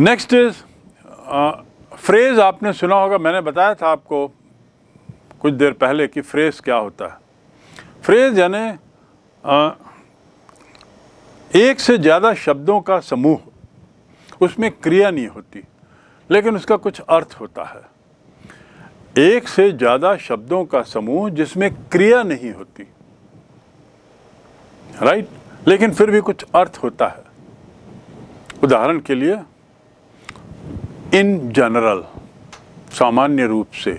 Next is phrase आपने सुना होगा मैंने बताया था आपको कुछ देर पहले कि फ्रेज़ क्या होता है फ्रेज़ यानी uh, एक से ज़्यादा शब्दों का समूह उसमें क्रिया नहीं होती लेकिन उसका कुछ अर्थ होता है एक से ज़्यादा शब्दों का समूह जिसमें क्रिया नहीं होती राइट लेकिन फिर भी कुछ अर्थ होता है उदाहरण के लिए इन जनरल सामान्य रूप से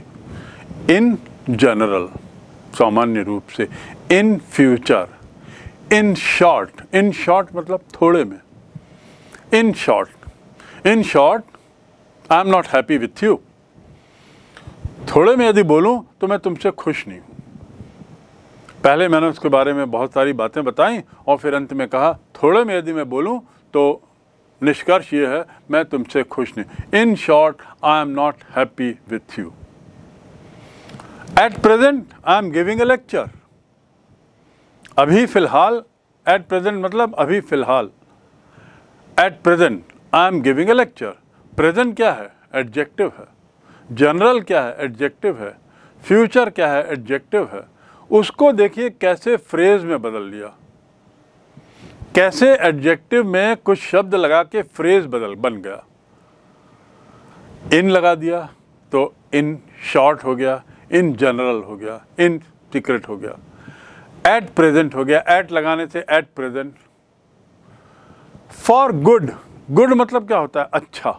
इन जनरल सामान्य रूप से in future in short in short मतलब थोड़े में in short in short I am not happy with you थोड़े में यदि बोलूं तो मैं तुमसे खुश नहीं हूं पहले मैंने उसके बारे में बहुत सारी बातें बताई और फिर अंत में कहा थोड़े में यदि मैं बोलूं तो निष्कर्ष ये है मैं तुमसे खुश नहीं in short I am not happy with you at present I am giving a lecture अभी फ़िलहाल एट प्रेजेंट मतलब अभी फ़िलहाल at present I am giving a lecture present क्या है एडजेक्टिव है जनरल क्या है एडजेक्टिव है फ्यूचर क्या है एडजेक्टिव है उसको देखिए कैसे फ्रेज में बदल लिया कैसे एडजेक्टिव में कुछ शब्द लगा के फ्रेज बदल बन गया इन लगा दिया तो इन शॉर्ट हो गया इन जनरल हो गया इन सीक्रेट हो गया एट प्रेजेंट हो गया एट लगाने से at present for good good मतलब क्या होता है अच्छा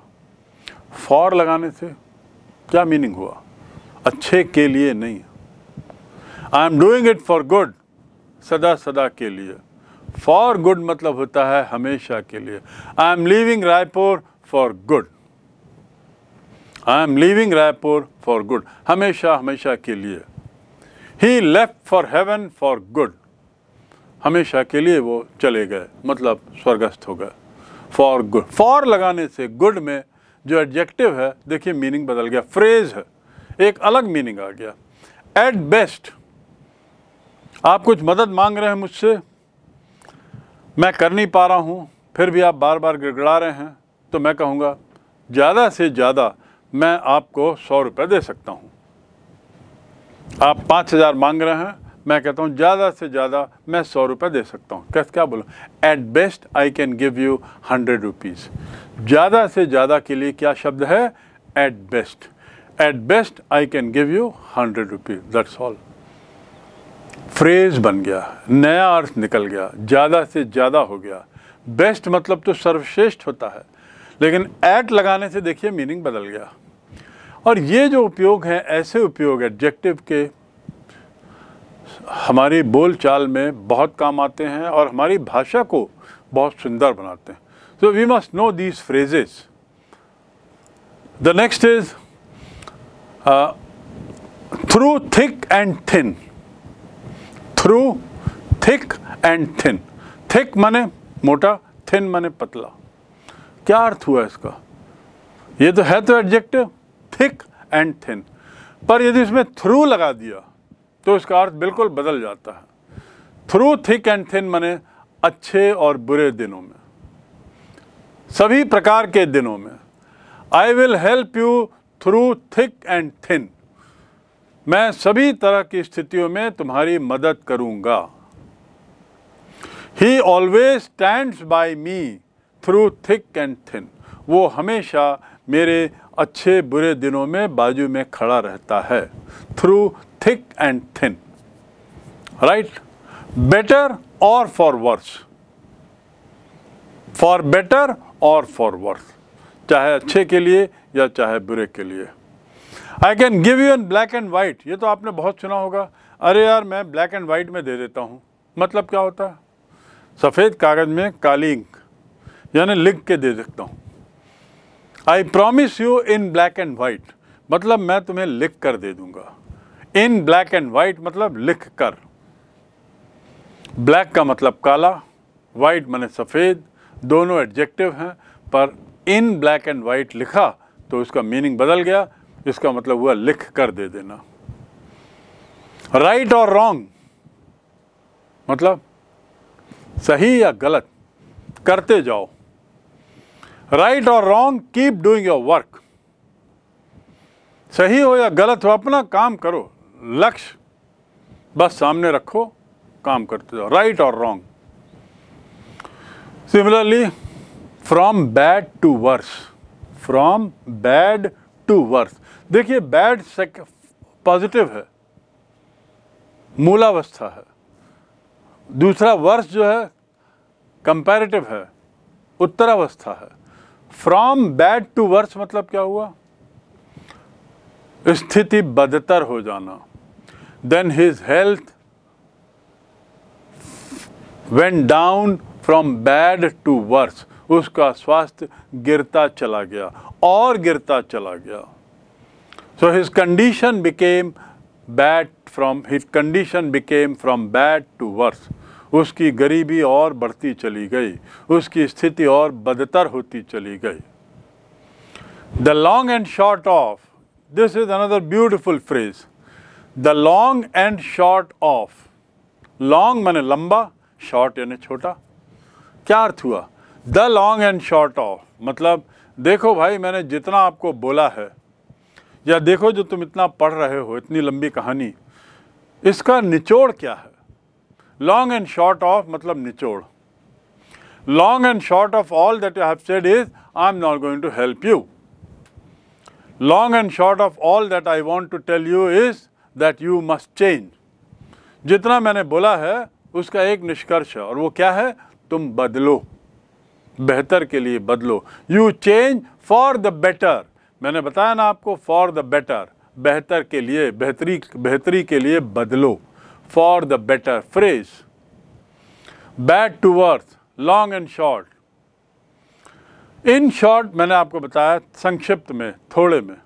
फॉर लगाने से क्या मीनिंग हुआ अच्छे के लिए नहीं I am doing it for good सदा सदा के लिए फॉर गुड मतलब होता है हमेशा के लिए I am living Raipur for good I am living Raipur for good हमेशा हमेशा के लिए ही left for heaven for good हमेशा के लिए वो चले गए मतलब स्वर्गस्थ हो गए फॉर गुड फॉर लगाने से गुड में जो एडजेक्टिव है देखिए मीनिंग बदल गया फ्रेज है एक अलग मीनिंग आ गया एट बेस्ट आप कुछ मदद मांग रहे हैं मुझसे मैं कर नहीं पा रहा हूँ फिर भी आप बार बार गिड़गड़ा रहे हैं तो मैं कहूँगा ज़्यादा से ज़्यादा मैं आपको सौ रुपये दे सकता हूँ आप पाँच हज़ार मांग रहे हैं मैं कहता हूँ ज़्यादा से ज़्यादा मैं सौ रुपये दे सकता हूँ कैसे क्या बोलूँ at best I can give you hundred rupees ज़्यादा से ज़्यादा के लिए क्या शब्द है at best at best I can give you hundred rupees that's all phrase बन गया नया अर्थ निकल गया ज़्यादा से ज़्यादा हो गया बेस्ट मतलब तो सर्वश्रेष्ठ होता है लेकिन ऐट लगाने से देखिए मीनिंग बदल गया और ये जो उपयोग हैं ऐसे उपयोग एडजेक्टिव के हमारी बोल चाल में बहुत काम आते हैं और हमारी भाषा को बहुत सुंदर बनाते हैं so we must know these phrases the next is through thick and thin through thick and thin thick माने मोटा थिन माने पतला क्या अर्थ हुआ इसका ये तो है तो एडजेक्टिव थिक एंड थिन पर यदि इसमें थ्रू लगा दिया तो इसका अर्थ बिल्कुल बदल जाता है थ्रू थिक एंड थिन माने अच्छे और बुरे दिनों में सभी प्रकार के दिनों में I will help you through thick and thin मैं सभी तरह की स्थितियों में तुम्हारी मदद करूंगा he always stands by me through thick and thin वो हमेशा मेरे अच्छे बुरे दिनों में बाजू में खड़ा रहता है through thick and thin right better और फॉर वर्स फॉर बेटर और फॉर वर्स चाहे अच्छे के लिए या चाहे बुरे के लिए I can give you in black and white ये तो आपने बहुत सुना होगा अरे यार मैं ब्लैक एंड वाइट में दे देता हूँ मतलब क्या होता है सफ़ेद कागज़ में काली इंक यानी लिख के दे देता हूँ I promise you in black and white मतलब मैं तुम्हें लिख कर दे दूंगा इन ब्लैक एंड वाइट मतलब लिख कर ब्लैक का मतलब काला वाइट मैंने सफ़ेद दोनों एडजेक्टिव हैं पर इन ब्लैक एंड वाइट लिखा तो उसका मीनिंग बदल गया इसका मतलब हुआ लिख कर दे देना राइट और रॉन्ग मतलब सही या गलत करते जाओ राइट और wrong keep doing your work सही हो या गलत हो अपना काम करो लक्ष्य बस सामने रखो काम करते जाओ राइट और wrong similarly from bad to worse from bad to worse देखिए बैड सेक पॉजिटिव है मूलावस्था है दूसरा वर्ष जो है कंपैरेटिव है उत्तरावस्था है फ्रॉम बैड टू वर्ष मतलब क्या हुआ स्थिति बदतर हो जाना then his health went down from bad to worse उसका स्वास्थ्य गिरता चला गया और गिरता चला गया So his condition became bad from his condition became from bad to worse. उसकी गरीबी और बढ़ती चली गई उसकी स्थिति और बदतर होती चली गई the long and short of this is another beautiful phrase the long and short of long मैंने लंबा शॉर्ट यानी छोटा क्या अर्थ हुआ the long and short of मतलब देखो भाई मैंने जितना आपको बोला है या देखो जो तुम इतना पढ़ रहे हो इतनी लंबी कहानी इसका निचोड़ क्या है लॉन्ग एंड शॉर्ट ऑफ मतलब निचोड़ long and short of all that you have said is I am not going to help you long and short of all that I want to tell you is that you must change जितना मैंने बोला है उसका एक निष्कर्ष है और वो क्या है तुम बदलो बेहतर के लिए बदलो you change for the better मैंने बताया ना आपको फॉर द बेटर बेहतर के लिए बेहतरी बेहतरी के लिए बदलो for the better phrase bad to worth long and short in short मैंने आपको बताया संक्षिप्त में थोड़े में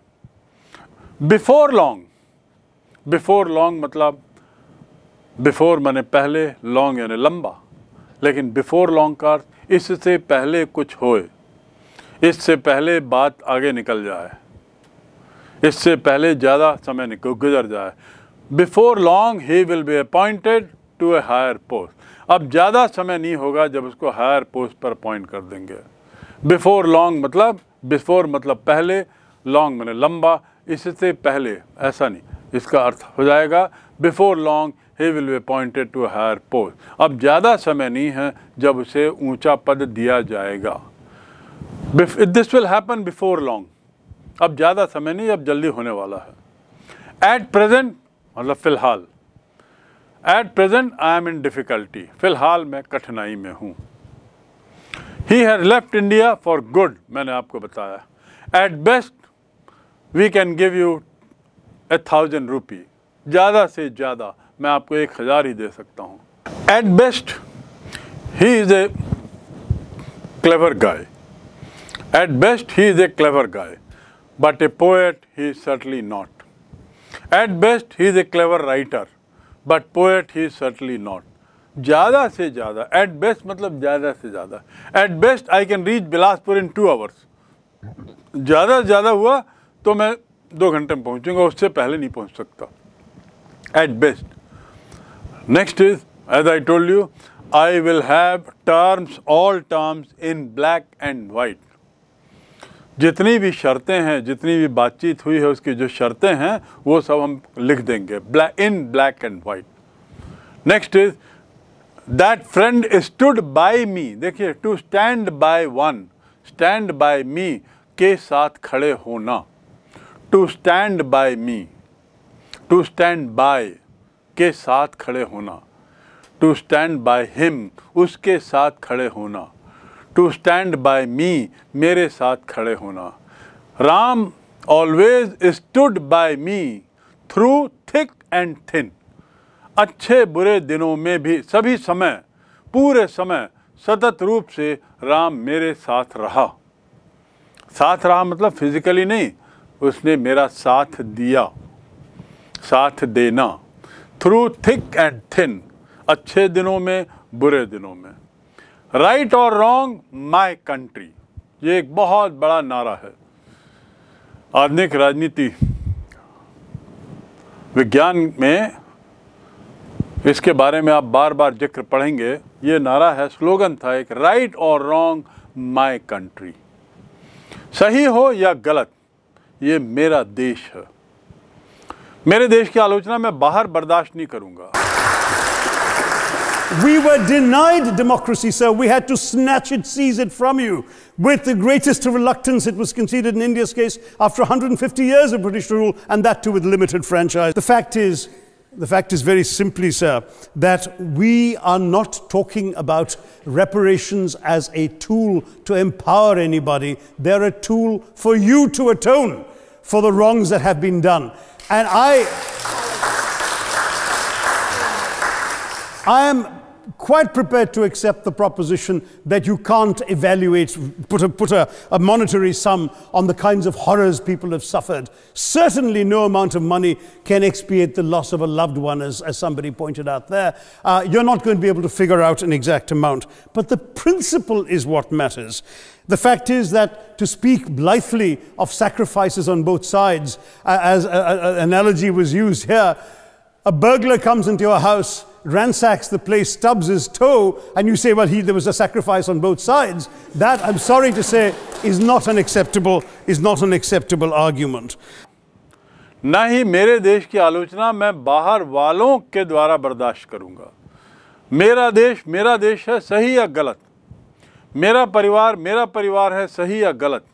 बिफोर लॉन्ग बिफोर लॉन्ग मतलब बिफोर मैंने पहले लॉन्ग यानी लंबा लेकिन बिफोर लॉन्ग का अर्थ इससे पहले कुछ होए इससे पहले बात आगे निकल जाए इससे पहले ज़्यादा समय निकल गुजर जाए before long he will be appointed to a higher post अब ज़्यादा समय नहीं होगा जब उसको हायर पोस्ट पर अपॉइंट कर देंगे बिफोर लॉन्ग मतलब बिफोर मतलब पहले लॉन्ग मैंने लंबा इससे पहले ऐसा नहीं इसका अर्थ हो जाएगा before long he will be appointed to higher post अब ज़्यादा समय नहीं है जब उसे ऊंचा पद दिया जाएगा this will happen before long अब ज़्यादा समय नहीं अब जल्दी होने वाला है एट प्रेजेंट मतलब फ़िलहाल at present I am in difficulty फ़िलहाल मैं कठिनाई में हूँ he has left India for good मैंने आपको बताया at best we can give you a thousand rupee ज़्यादा से ज़्यादा मैं आपको एक हज़ार ही दे सकता हूँ at best he is a clever guy At best, he is a clever guy, but a poet he is certainly not. At best, he is a clever writer, but poet he is certainly not. Jada se jada, at best, matlab jada se jada. At best, I can reach Bilaspur in two hours. Jada jada hua, to me do ghantam pahunchunga, usse pahle nahi pahunch sakta. At best. Next is, as I told you, I will have terms, all terms in black and white. जितनी भी शर्तें हैं जितनी भी बातचीत हुई है उसकी जो शर्तें हैं वो सब हम लिख देंगे black in black and white next is that friend stood by me देखिए to stand by one stand by me के साथ खड़े होना to stand by me to stand by के साथ खड़े होना टू स्टैंड बाय हिम उसके साथ खड़े होना टू स्टैंड बाय मी मेरे साथ खड़े होना Ram always stood by me through thick and thin अच्छे बुरे दिनों में भी सभी समय पूरे समय सतत रूप से राम मेरे साथ रहा साथ रहा मतलब फिजिकली नहीं उसने मेरा साथ दिया साथ देना थ्रू थिक एंड थिन अच्छे दिनों में बुरे दिनों में राइट और रॉन्ग माई कंट्री ये एक बहुत बड़ा नारा है आधुनिक राजनीति विज्ञान में इसके बारे में आप बार बार जिक्र पढ़ेंगे ये नारा है स्लोगन था एक राइट और रॉन्ग माई कंट्री सही हो या गलत ये मेरा देश है मेरे देश की आलोचना मैं बाहर बर्दाश्त नहीं करूंगा We were denied democracy, sir. We had to snatch it, seize it from you. With the greatest reluctance, it was conceded in India's case after 150 years of British rule, and that too with limited franchise. The fact is, the fact is very simply, sir, that we are not talking about reparations as a tool to empower anybody. They're a tool for you to atone for the wrongs that have been done. And I. I am quite prepared to accept the proposition that you can't evaluate, put, a, put a, a, monetary sum on the kinds of horrors people have suffered. Certainly, no amount of money can expiate the loss of a loved one, as, as somebody pointed out there. Uh, you're not going to be able to figure out an exact amount. But the principle is what matters. The fact is that to speak blithely of sacrifices on both sides, uh, as an uh, uh, uh, analogy was used here, a burglar comes into your house ransacks the place, stubs his toe, and you say, well, he, there was a sacrifice on both sides, that, I'm sorry to say, is not an acceptable, is not an acceptable argument. ना ही मेरे देश की आलोचना मैं बाहर वालों के द्वारा बर्दाश्त करूंगा मेरा देश मेरा देश है सही या गलत मेरा परिवार मेरा परिवार है सही या गलत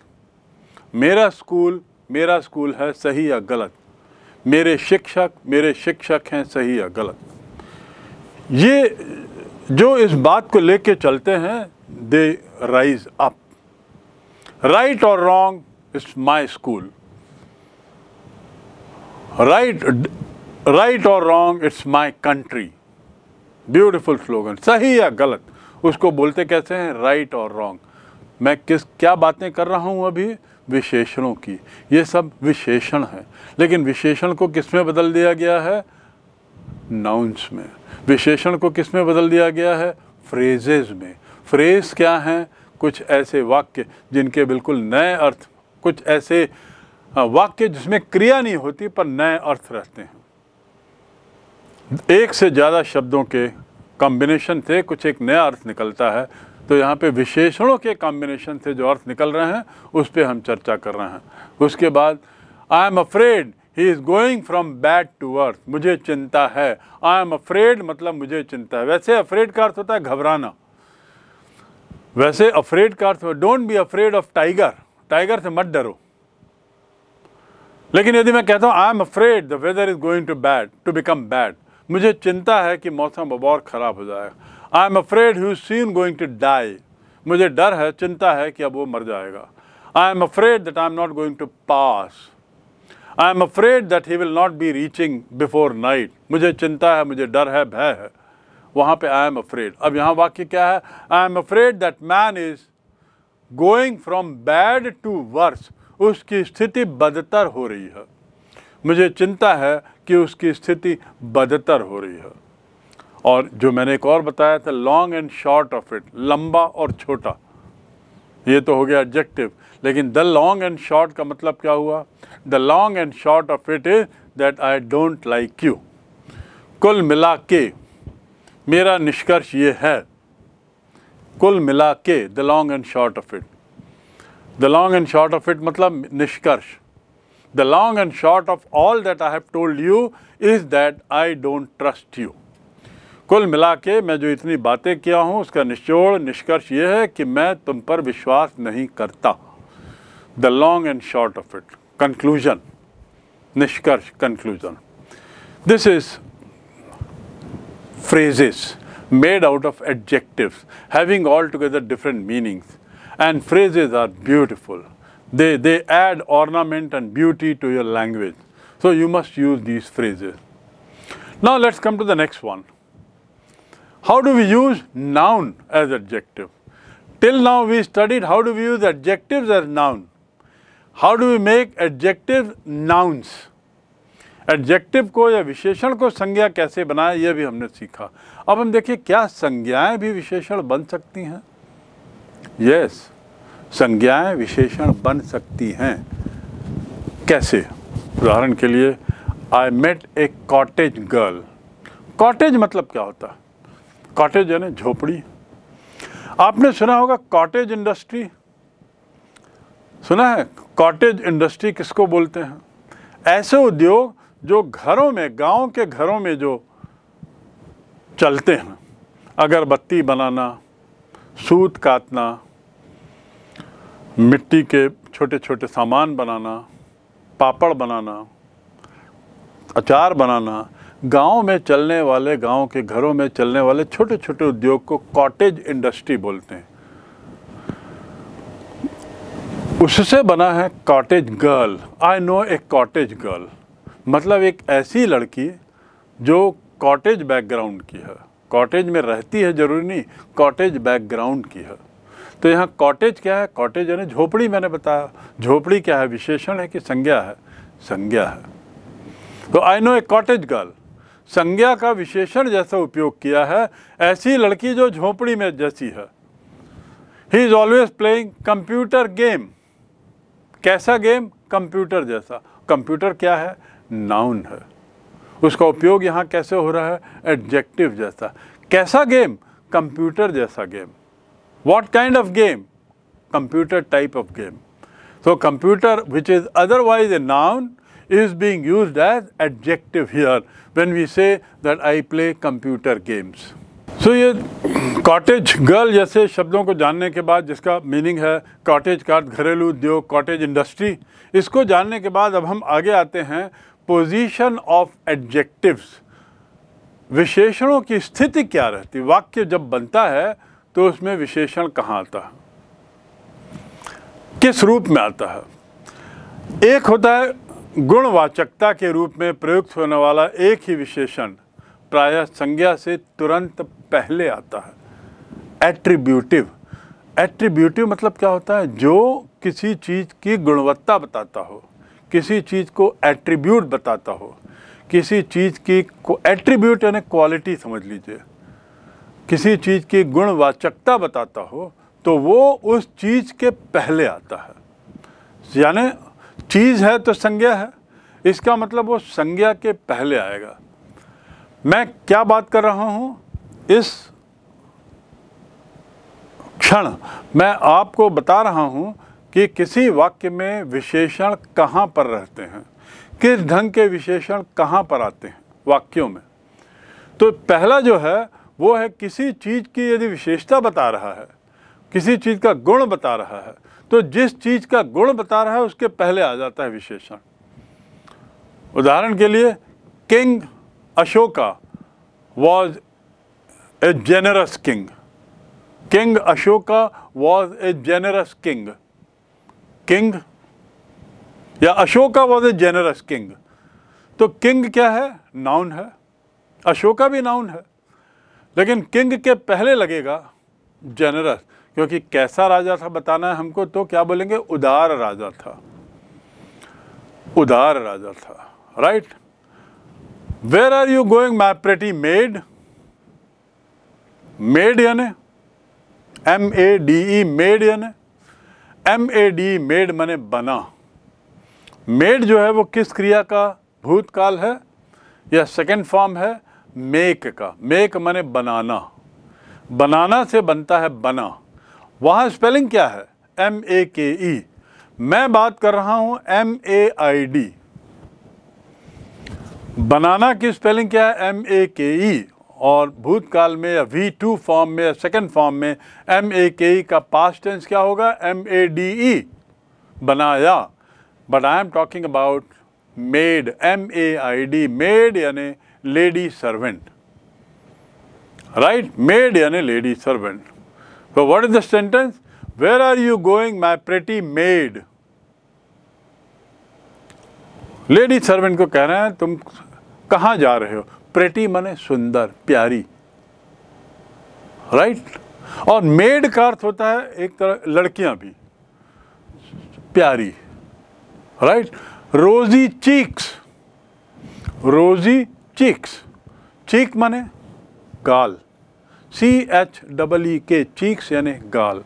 मेरा स्कूल मेरा स्कूल है सही या गलत मेरे शिक्षक मेरे शिक्षक हैं सही या गलत ये जो इस बात को लेके चलते हैं दे राइज अप राइट और wrong it's my school right right और wrong it's my country beautiful slogan सही या गलत उसको बोलते कैसे हैं राइट और रॉन्ग मैं किस क्या बातें कर रहा हूँ अभी विशेषणों की ये सब विशेषण है लेकिन विशेषण को किस में बदल दिया गया है नाउन्स में विशेषण को किस में बदल दिया गया है फ्रेजेज में फ्रेज क्या हैं कुछ ऐसे वाक्य जिनके बिल्कुल नए अर्थ कुछ ऐसे हाँ, वाक्य जिसमें क्रिया नहीं होती पर नए अर्थ रहते हैं एक से ज़्यादा शब्दों के कॉम्बिनेशन थे कुछ एक नया अर्थ निकलता है तो यहाँ पे विशेषणों के कॉम्बिनेशन से जो अर्थ निकल रहे हैं उस पर हम चर्चा कर रहे हैं उसके बाद I am afraid he is going from bad to अर्थ मुझे चिंता है आई एम अफ्रेड मतलब मुझे चिंता है वैसे अफ्रेड का अर्थ होता है घबराना वैसे अफ्रेड का अर्थ don't be afraid of tiger tiger से मत डरो लेकिन यदि मैं कहता हूँ I am afraid the weather is going to bad to become bad मुझे चिंता है कि मौसम अब और ख़राब हो जाएगा I am afraid he seen going to die मुझे डर है चिंता है कि अब वो मर जाएगा I am afraid that I am not going to pass I am afraid that he will not be reaching before night मुझे चिंता है मुझे डर है भय है वहाँ पे आई एम अफ्रेड अब यहाँ वाक्य क्या है I am afraid that man is going from bad to worse उसकी स्थिति बदतर हो रही है मुझे चिंता है कि उसकी स्थिति बदतर हो रही है और जो मैंने एक और बताया था long and short of it लंबा और छोटा ये तो हो गया एडजेक्टिव लेकिन द लॉन्ग एंड शॉर्ट का मतलब क्या हुआ the long and short of it is that I don't like you कुल मिला के मेरा निष्कर्ष ये है कुल मिला के the long and short of it the long and short of it मतलब निष्कर्ष the long and short of all that I have told you is that I don't trust you कुल मिला के मैं जो इतनी बातें किया हूँ उसका निचोड़ निष्कर्ष ये है कि मैं तुम पर विश्वास नहीं करता the long and short of it conclusion निष्कर्ष conclusion this is phrases made out of adjective having all together different meanings and phrases are beautiful they they add ornament and beauty to your language so you must use these phrases now let's come to the next one How do we use noun as adjective? Till now we studied how do we use adjectives as noun. How do we make adjective nouns? Adjective को या विशेषण को संज्ञा कैसे बनाए यह भी हमने सीखा अब हम देखिए क्या संज्ञाएं भी विशेषण बन सकती हैं यस yes, संज्ञाएं विशेषण बन सकती हैं कैसे उदाहरण के लिए I met a cottage girl cottage मतलब क्या होता है कॉटेज यानी झोपड़ी आपने सुना होगा कॉटेज इंडस्ट्री सुना है कॉटेज इंडस्ट्री किसको बोलते हैं ऐसे उद्योग जो घरों में गांव के घरों में जो चलते हैं अगरबत्ती बनाना सूत काटना मिट्टी के छोटे छोटे सामान बनाना पापड़ बनाना अचार बनाना गाँव में चलने वाले गाँव के घरों में चलने वाले छोटे छोटे उद्योग को कॉटेज इंडस्ट्री बोलते हैं उससे बना है cottage girl I know a cottage girl मतलब एक ऐसी लड़की जो कॉटेज बैकग्राउंड की है कॉटेज में रहती है जरूरी नहीं कॉटेज बैकग्राउंड की है तो यहाँ कॉटेज क्या है कॉटेज यानी झोपड़ी मैंने बताया झोपड़ी क्या है विशेषण है कि संज्ञा है संज्ञा है तो I know a cottage girl संज्ञा का विशेषण जैसा उपयोग किया है ऐसी लड़की जो झोपड़ी में जैसी है he is always playing computer game कैसा गेम कंप्यूटर जैसा कंप्यूटर क्या है नाउन है उसका उपयोग यहाँ कैसे हो रहा है एडजेक्टिव जैसा कैसा गेम कंप्यूटर जैसा game what kind of game computer type of game so computer which is otherwise a noun is being use as adjective here when we say that I play computer games. so, ये cottage girl जैसे शब्दों को जानने के बाद जिसका meaning है cottage का घरेलू उद्योग कॉटेज इंडस्ट्री इसको जानने के बाद अब हम आगे आते हैं पोजीशन ऑफ एडजेक्टिव्स विशेषणों की स्थिति क्या रहती वाक्य जब बनता है तो उसमें विशेषण कहाँ आता है किस रूप में आता है एक होता है गुणवाचकता के रूप में प्रयुक्त होने वाला एक ही विशेषण प्रायः संज्ञा से तुरंत पहले आता है एट्रीब्यूटिव एट्रीब्यूटिव मतलब क्या होता है जो किसी चीज़ की गुणवत्ता बताता हो किसी चीज़ को एट्रीब्यूट बताता हो किसी चीज़ की को एट्रीब्यूट यानी क्वालिटी समझ लीजिए किसी चीज़ की गुणवाचकता बताता हो तो वो उस चीज़ के पहले आता है यानी चीज़ है तो संज्ञा है इसका मतलब वो संज्ञा के पहले आएगा मैं क्या बात कर रहा हूँ इस क्षण मैं आपको बता रहा हूँ कि किसी वाक्य में विशेषण कहाँ पर रहते हैं किस ढंग के विशेषण कहाँ पर आते हैं वाक्यों में तो पहला जो है वो है किसी चीज़ की यदि विशेषता बता रहा है किसी चीज़ का गुण बता रहा है तो जिस चीज़ का गुण बता रहा है उसके पहले आ जाता है विशेषण उदाहरण के लिए king Ashoka was a generous king king Ashoka was a generous king king या Ashoka was a generous king तो किंग क्या है नाउन है अशोका भी नाउन है लेकिन किंग के पहले लगेगा जेनरस क्योंकि कैसा राजा था बताना है हमको तो क्या बोलेंगे उदार राजा था उदार राजा था right where are you going my pretty maid maid यने M A D E made यने एम ए डी मेड मने बना मेड जो है वो किस क्रिया का भूतकाल है या सेकेंड फॉर्म है मेक का मेक मने बनाना बनाना से बनता है बना वहाँ स्पेलिंग क्या है एम ए के ई मैं बात कर रहा हूँ एम ए आई डी बनाना की स्पेलिंग क्या है एम ए के ई और भूतकाल में या वी टू फॉर्म में या सेकेंड फॉर्म में एम ए के ई का पास टेंस क्या होगा एम ए डी ई बनाया but I am talking about made M A I D maid यानी लेडी सर्वेंट राइट मेड यानी lady servant So what is the sentence? Where are you going, my pretty maid? Lady servant को कह रहे हैं तुम कहाँ जा रहे हो प्रेटी मने सुंदर प्यारी राइट right? और मेड का अर्थ होता है एक तरह लड़कियां भी प्यारी right right? Rosy cheeks rosy cheeks cheek मने गाल सी एच डबल ई के चीक्स यानी गाल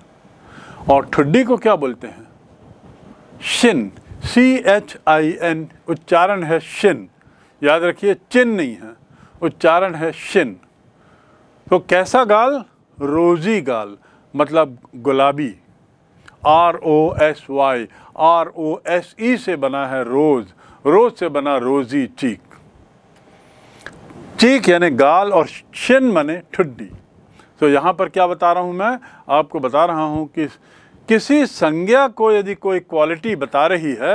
और ठुड्डी को क्या बोलते हैं chin C H I N उच्चारण है शिन याद रखिए चिन नहीं है उच्चारण है शिन तो कैसा गाल रोजी गाल मतलब गुलाबी R O S Y R O S E से बना है रोज़ रोज़ से बना रोज़ी चीक चीक यानी गाल और शिन मने ठुड्डी तो यहाँ पर क्या बता रहा हूँ मैं आपको बता रहा हूँ कि किसी संज्ञा को यदि कोई क्वालिटी बता रही है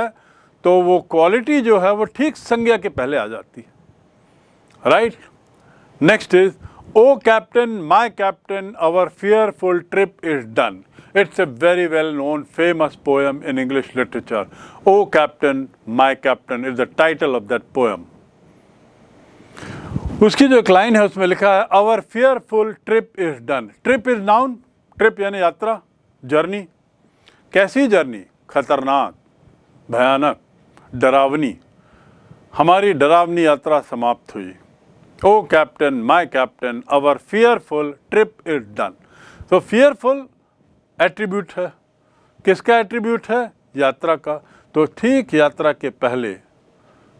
तो वो क्वालिटी जो है वो ठीक संज्ञा के पहले आ जाती है right next is O captain my captain our fearful trip is done it's a very well known famous poem in English literature O captain my captain is the title of that poem उसकी जो एक line है उसमें लिखा है our fearful trip is done trip is noun trip यानी यात्रा journey कैसी जर्नी खतरनाक भयानक डरावनी हमारी डरावनी यात्रा समाप्त हुई O captain my captain our fearful trip is done तो फेयरफुल एट्रीब्यूट है किसका एट्रीब्यूट है यात्रा का तो ठीक यात्रा के पहले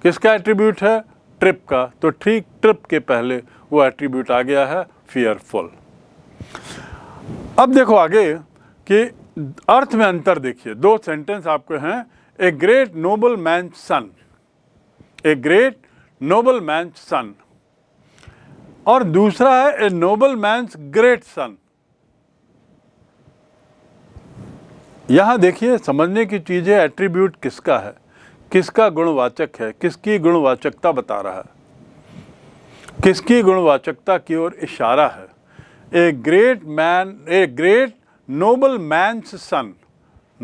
किसका एट्रीब्यूट है ट्रिप का तो ठीक ट्रिप के पहले वो एट्रीब्यूट आ गया है फियरफुल अब देखो आगे कि अर्थ में अंतर देखिए दो सेंटेंस आपके हैं a great noble man son a great noble man son और दूसरा है ए नोबल मैं ग्रेट सन यहां देखिए समझने की चीज़ है एट्रीब्यूट किसका है किसका गुणवाचक है किसकी गुणवाचकता बता रहा है किसकी गुणवाचकता की ओर इशारा है a great man a great noble man son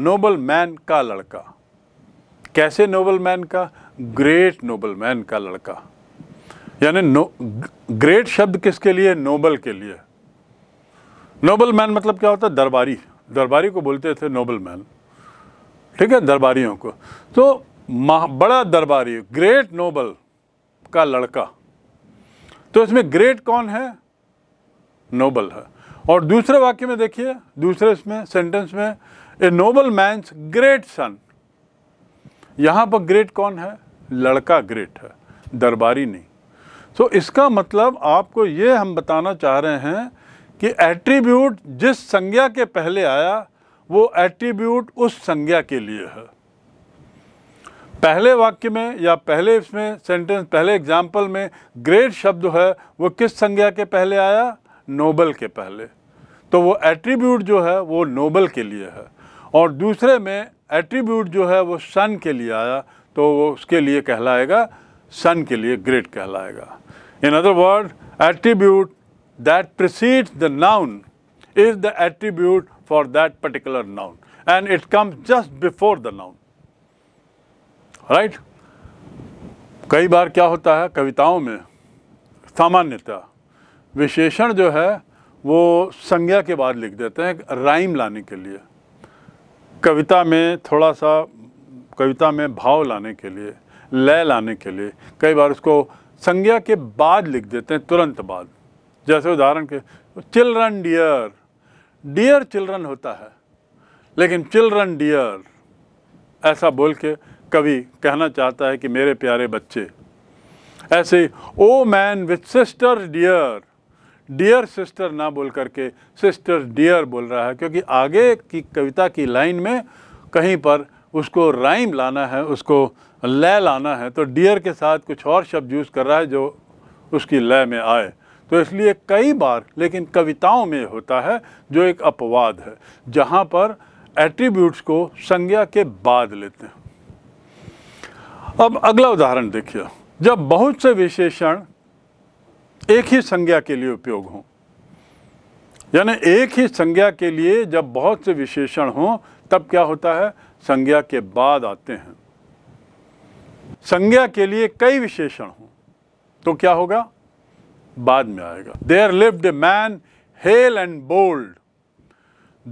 noble man का लड़का कैसे नोबल मैन का ग्रेट नोबल मैन का लड़का यानी नो ग्रेट शब्द किसके लिए नोबल के लिए नोबल मैन मतलब क्या होता है दरबारी दरबारी को बोलते थे नोबल मैन ठीक है दरबारियों को तो बड़ा दरबारी ग्रेट नोबल का लड़का तो इसमें ग्रेट कौन है नोबल है और दूसरे वाक्य में देखिए दूसरे इसमें सेंटेंस में a noble man's great son यहां पर ग्रेट कौन है लड़का ग्रेट है दरबारी नहीं तो so, इसका मतलब आपको ये हम बताना चाह रहे हैं कि एट्रीब्यूट जिस संज्ञा के पहले आया वो एट्रीब्यूट उस संज्ञा के लिए है पहले वाक्य में या पहले इसमें सेंटेंस पहले एग्जाम्पल में ग्रेट शब्द है वो किस संज्ञा के पहले आया नोबल के पहले तो वो एट्रीब्यूट जो है वो नोबल के लिए है और दूसरे में एट्रीब्यूट जो है वो सन के लिए आया तो वो उसके लिए कहलाएगा सन के लिए ग्रेट कहलाएगा in other word attribute that precede the noun is the attribute for that particular noun and it comes just before the noun right कई बार क्या होता है कविताओं में सामान्यतः विशेषण जो है वो संज्ञा के बाद लिख देते हैं राइम लाने के लिए कविता में थोड़ा सा कविता में भाव लाने के लिए लय लाने के लिए कई बार उसको संज्ञा के बाद लिख देते हैं तुरंत बाद जैसे उदाहरण के चिल्ड्रन डियर डियर चिल्ड्रन होता है लेकिन चिल्ड्रन डियर ऐसा बोल के कवि कहना चाहता है कि मेरे प्यारे बच्चे ऐसे O man with sister dear dear sister ना बोल करके सिस्टर डियर बोल रहा है क्योंकि आगे की कविता की लाइन में कहीं पर उसको राइम लाना है उसको लय लाना है तो डियर के साथ कुछ और शब्द यूज़ कर रहा है जो उसकी लय में आए तो इसलिए कई बार लेकिन कविताओं में होता है जो एक अपवाद है जहाँ पर एट्रीब्यूट्स को संज्ञा के बाद लेते हैं अब अगला उदाहरण देखिए जब बहुत से विशेषण एक ही संज्ञा के लिए उपयोग हों यानी एक ही संज्ञा के लिए जब बहुत से विशेषण हों तब क्या होता है संज्ञा के बाद आते हैं संज्ञा के लिए कई विशेषण हों तो क्या होगा बाद में आएगा there lived a man hale and bold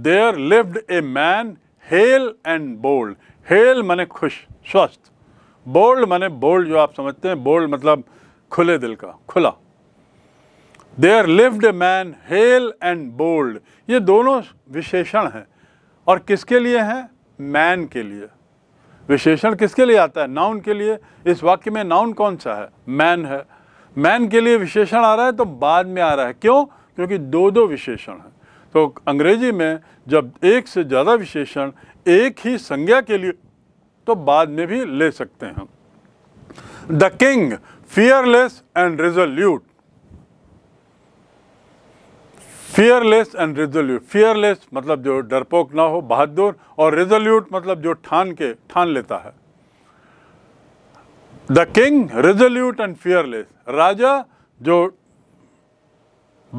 there lived a man hale and bold hale मने खुश स्वस्थ बोल्ड माने बोल्ड जो आप समझते हैं बोल्ड मतलब खुले दिल का खुला there lived man hale and bold ये दोनों विशेषण हैं और किसके लिए हैं मैन के लिए विशेषण किसके लिए आता है नाउन के लिए इस वाक्य में नाउन कौन सा है मैन है मैन के लिए विशेषण आ रहा है तो बाद में आ रहा है क्यों क्योंकि दो दो विशेषण हैं तो अंग्रेजी में जब एक से ज़्यादा विशेषण एक ही संज्ञा के लिए तो बाद में भी ले सकते हैं the king fearless and resolute fearless and resolute fearless मतलब जो डरपोक ना हो बहादुर और रिजोल्यूट मतलब जो ठान के ठान लेता है the king resolute and fearless राजा जो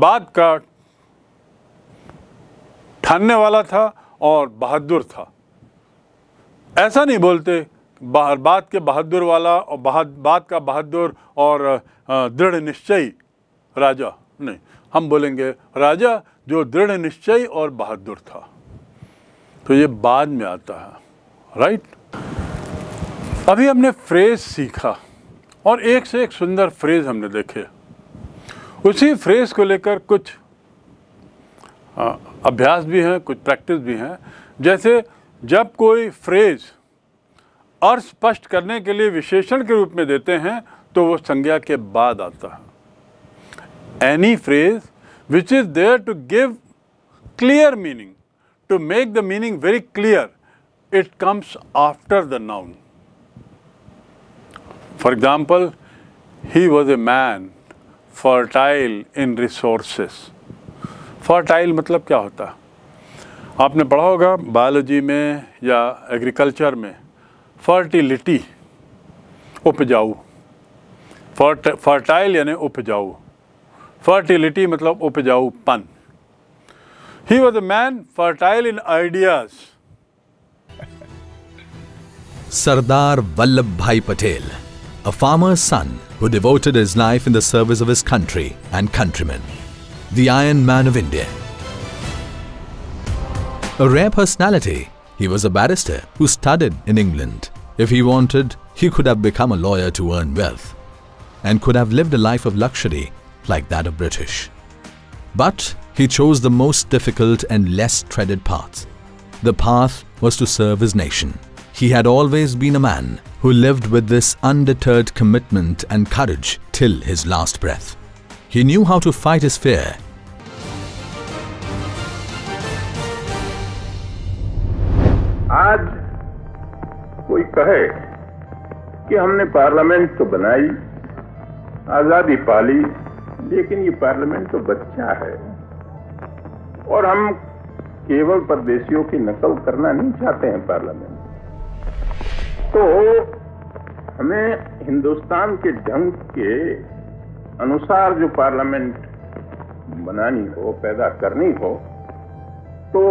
बात का ठानने वाला था और बहादुर था ऐसा नहीं बोलते बाहर बात के बहादुर वाला और बहाद बात का बहादुर और दृढ़ निश्चयी राजा नहीं हम बोलेंगे राजा जो दृढ़ निश्चय और बहादुर था तो ये बाद में आता है राइट अभी हमने फ्रेज सीखा और एक से एक सुंदर फ्रेज हमने देखे उसी फ्रेज को लेकर कुछ अभ्यास भी हैं कुछ प्रैक्टिस भी हैं जैसे जब कोई फ्रेज और स्पष्ट करने के लिए विशेषण के रूप में देते हैं तो वो संज्ञा के बाद आता है any phrase which is there to give clear meaning to make the meaning very clear it comes after the noun for example he was a man fertile in resources fertile मतलब क्या होता है आपने पढ़ा होगा बायोलॉजी में या agriculture में फर्टिलिटी उपजाऊ फर्ट फर्टाइल यानी उपजाऊ फर्टिलिटी मतलब उपजाऊ पन he was a man fertile in ideas Sardar Vallabh Bhai Patel a farmer son who devoted his life in the service of his country and countrymen. The Iron Man of India. A rare personality, he was a barrister who studied in England. If he wanted, he could have become a lawyer to earn wealth and could have lived a life of luxury like that of British. But he chose the most difficult and less treaded path. The path was to serve his nation. He had always been a man who lived with this undeterred commitment and courage till his last breath. He knew how to fight his fear आज कोई कहे कि हमने parliament तो बनाई आजादी पाली लेकिन ये पार्लियामेंट तो बच्चा है और हम केवल परदेशियों की नकल करना नहीं चाहते हैं पार्लियामेंट तो हमें हिंदुस्तान के ढंग के अनुसार जो पार्लियामेंट बनानी हो पैदा करनी हो तो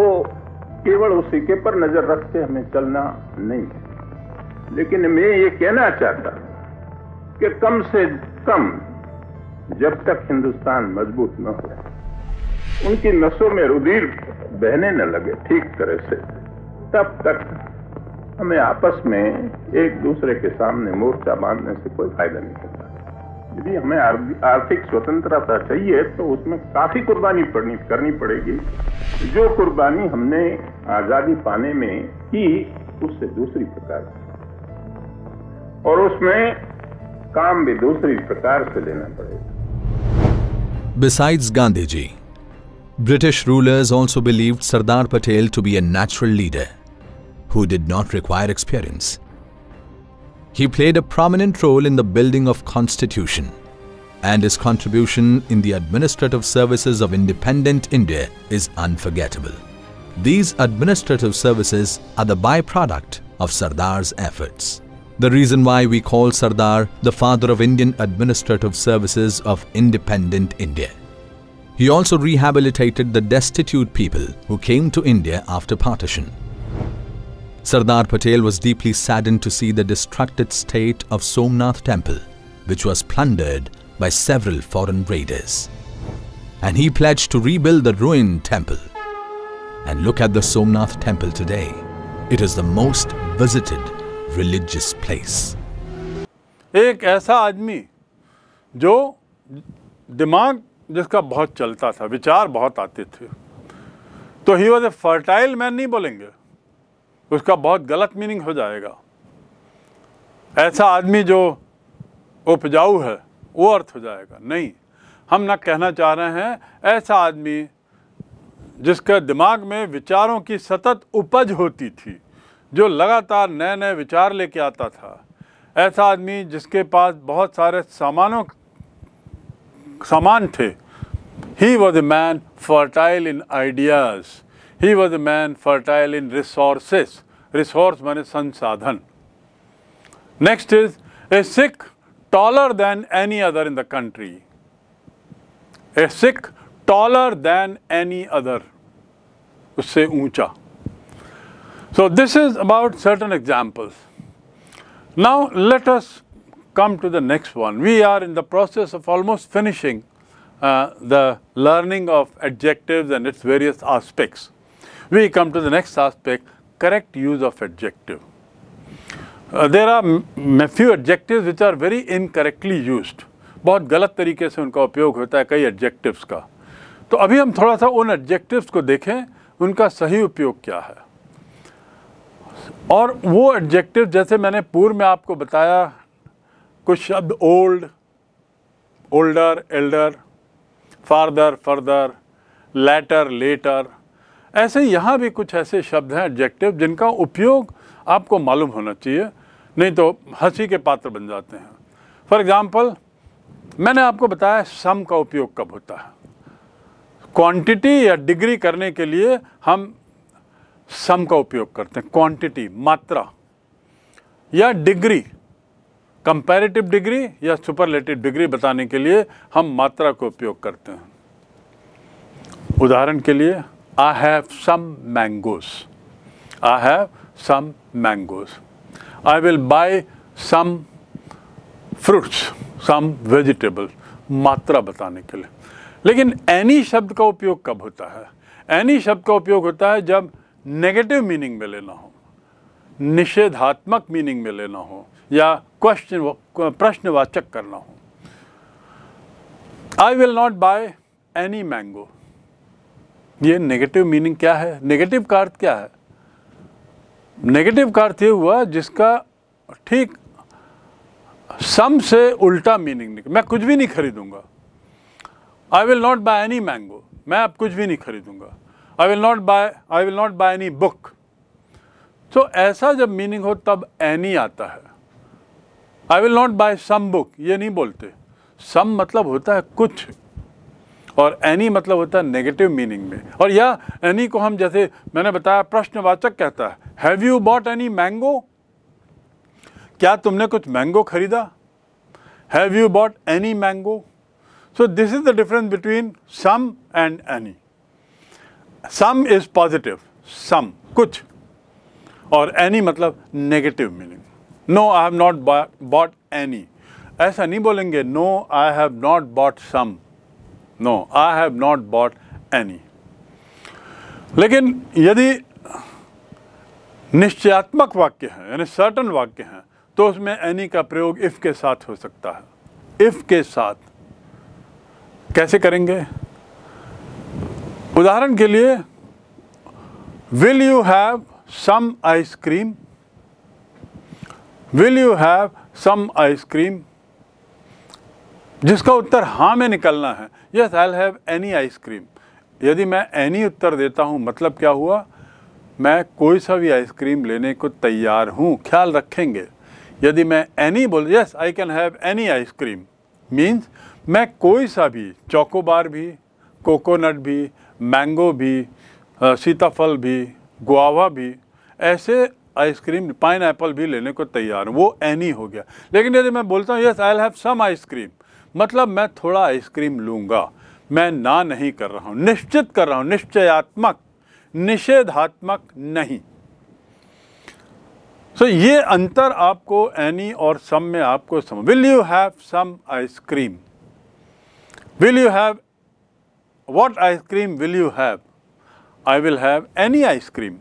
केवल उसी के पर नजर रख के हमें चलना नहीं है लेकिन मैं ये कहना चाहता कि कम से कम जब तक हिंदुस्तान मजबूत न हो उनकी नसों में रुधिर बहने न लगे ठीक तरह से तब तक हमें आपस में एक दूसरे के सामने मोर्चा बांधने से कोई फायदा नहीं है यदि हमें आर्थिक स्वतंत्रता चाहिए तो उसमें काफी कुर्बानी पड़नी करनी पड़ेगी जो कुर्बानी हमने आजादी पाने में की उससे दूसरी प्रकार और उसमें काम भी दूसरी प्रकार से लेना पड़ेगा besides Gandhi ji British rulers also believed Sardar Patel to be a natural leader who did not require experience. He played a prominent role in the building of constitution and his contribution in the administrative services of independent India is unforgettable. These administrative services are the byproduct of Sardar's efforts. The reason why we call Sardar the father of Indian administrative services of independent India. He also rehabilitated the destitute people who came to India after partition. Sardar Patel was deeply saddened to see the destructed state of Somnath temple, which was plundered by several foreign raiders. And he pledged to rebuild the ruined temple. And look at the Somnath temple today. It is the most visited religious place. एक ऐसा आदमी जो दिमाग जिसका बहुत चलता था विचार बहुत आते थे तो he was a fertile man नहीं बोलेंगे उसका बहुत गलत मीनिंग हो जाएगा ऐसा आदमी जो उपजाऊ है वो अर्थ हो जाएगा नहीं हम ना कहना चाह रहे हैं ऐसा आदमी जिसके दिमाग में विचारों की सतत उपज होती थी जो लगातार नए नए विचार लेके आता था ऐसा आदमी जिसके पास बहुत सारे सामानों सामान थे he was a man fertile in ideas He was a man fertile in resources. Resource means sansadhan. Next is a Sikh taller than any other in the country. A Sikh taller than any other. Usse uncha. So this is about certain examples. Now let us come to the next one. We are in the process of almost finishing uh, the learning of adjectives and its various aspects. We come to the next aspect, correct use of adjective. Uh, there are few adjectives which are very incorrectly used. बहुत गलत तरीके से उनका उपयोग होता है कई adjectives का तो अभी हम थोड़ा सा उन एडजेक्टिव्स को देखें उनका सही उपयोग क्या है और वो एडजेक्टिव जैसे मैंने पूर्व में आपको बताया कुछ शब्द old older elder farther further later latter ऐसे यहाँ भी कुछ ऐसे शब्द हैं एडजेक्टिव जिनका उपयोग आपको मालूम होना चाहिए नहीं तो हंसी के पात्र बन जाते हैं फॉर एग्ज़ाम्पल मैंने आपको बताया सम का उपयोग कब होता है क्वांटिटी या डिग्री करने के लिए हम सम का उपयोग करते हैं क्वांटिटी मात्रा या डिग्री कंपैरेटिव डिग्री या सुपरलेटिव डिग्री बताने के लिए हम मात्रा का उपयोग करते हैं उदाहरण के लिए I have some mangoes. I have some mangoes. I will buy some fruits, some vegetables. मात्रा बताने के लिए लेकिन एनी शब्द का उपयोग कब होता है एनी शब्द का उपयोग होता है जब नेगेटिव मीनिंग में लेना हो निषेधात्मक मीनिंग में लेना हो या क्वेश्चन प्रश्नवाचक करना हो I will not buy any mango ये नेगेटिव मीनिंग क्या है नेगेटिव का अर्थ क्या है नेगेटिव का अर्थ ये हुआ जिसका ठीक सम से उल्टा मीनिंग निकल मैं कुछ भी नहीं खरीदूंगा I will not buy any mango मैं अब कुछ भी नहीं खरीदूंगा I will not buy I will not buy any book तो ऐसा जब मीनिंग हो तब एनी आता है I will not buy some book ये नहीं बोलते सम मतलब होता है कुछ और एनी मतलब होता है नेगेटिव मीनिंग में और या एनी को हम जैसे मैंने बताया प्रश्नवाचक कहता है have you bought any mango क्या तुमने कुछ मैंगो खरीदा have you bought any mango so this is the difference between some and any some is positive some कुछ और एनी मतलब negative meaning no I have not bought any ऐसा नहीं बोलेंगे no I have not bought some no I have not bought any लेकिन यदि निश्चयात्मक वाक्य है यानी सर्टन वाक्य हैं तो उसमें एनी का प्रयोग इफ़ के साथ हो सकता है इफ़ के साथ कैसे करेंगे उदाहरण के लिए will you have some ice cream will you have some ice cream जिसका उत्तर हाँ में निकलना है yes I have any ice cream यदि मैं एनी उत्तर देता हूँ मतलब क्या हुआ मैं कोई सा भी आइसक्रीम लेने को तैयार हूँ ख्याल रखेंगे यदि मैं एनी बोल yes I can have any ice cream means मैं कोई सा भी चौकोबार भी कोकोनट भी मैंगो भी सीताफल भी गुआवा भी ऐसे आइसक्रीम पाइन भी लेने को तैयार हूँ वो एनी हो गया लेकिन यदि मैं बोलता हूँ yes I have some ice cream मतलब मैं थोड़ा आइसक्रीम लूँगा मैं ना नहीं कर रहा हूँ निश्चित कर रहा हूँ निश्चयात्मक निषेधात्मक नहीं सो so, ये अंतर आपको एनी और सम में आपको some will you have some ice cream will you have what ice cream will you have I will have any ice cream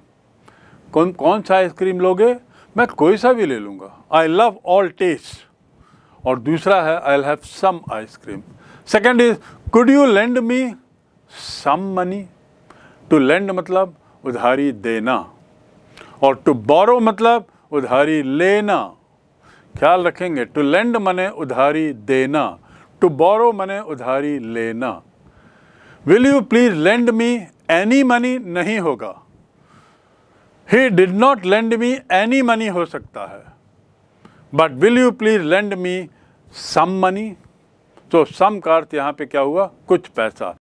कौन कौन सा आइसक्रीम लोगे मैं कोई सा भी ले लूँगा आई लव ऑल टेस्ट और दूसरा है I have some ice cream second is could you lend me some money to lend मतलब उधारी देना और टू बोरो मतलब उधारी लेना ख्याल रखेंगे टू लेंड मने उधारी देना टू बोरो मने उधारी लेना will you please lend me any money नहीं होगा he did not lend me any money हो सकता है but will you please lend me some money तो सम का अर्थ यहाँ पे क्या हुआ कुछ पैसा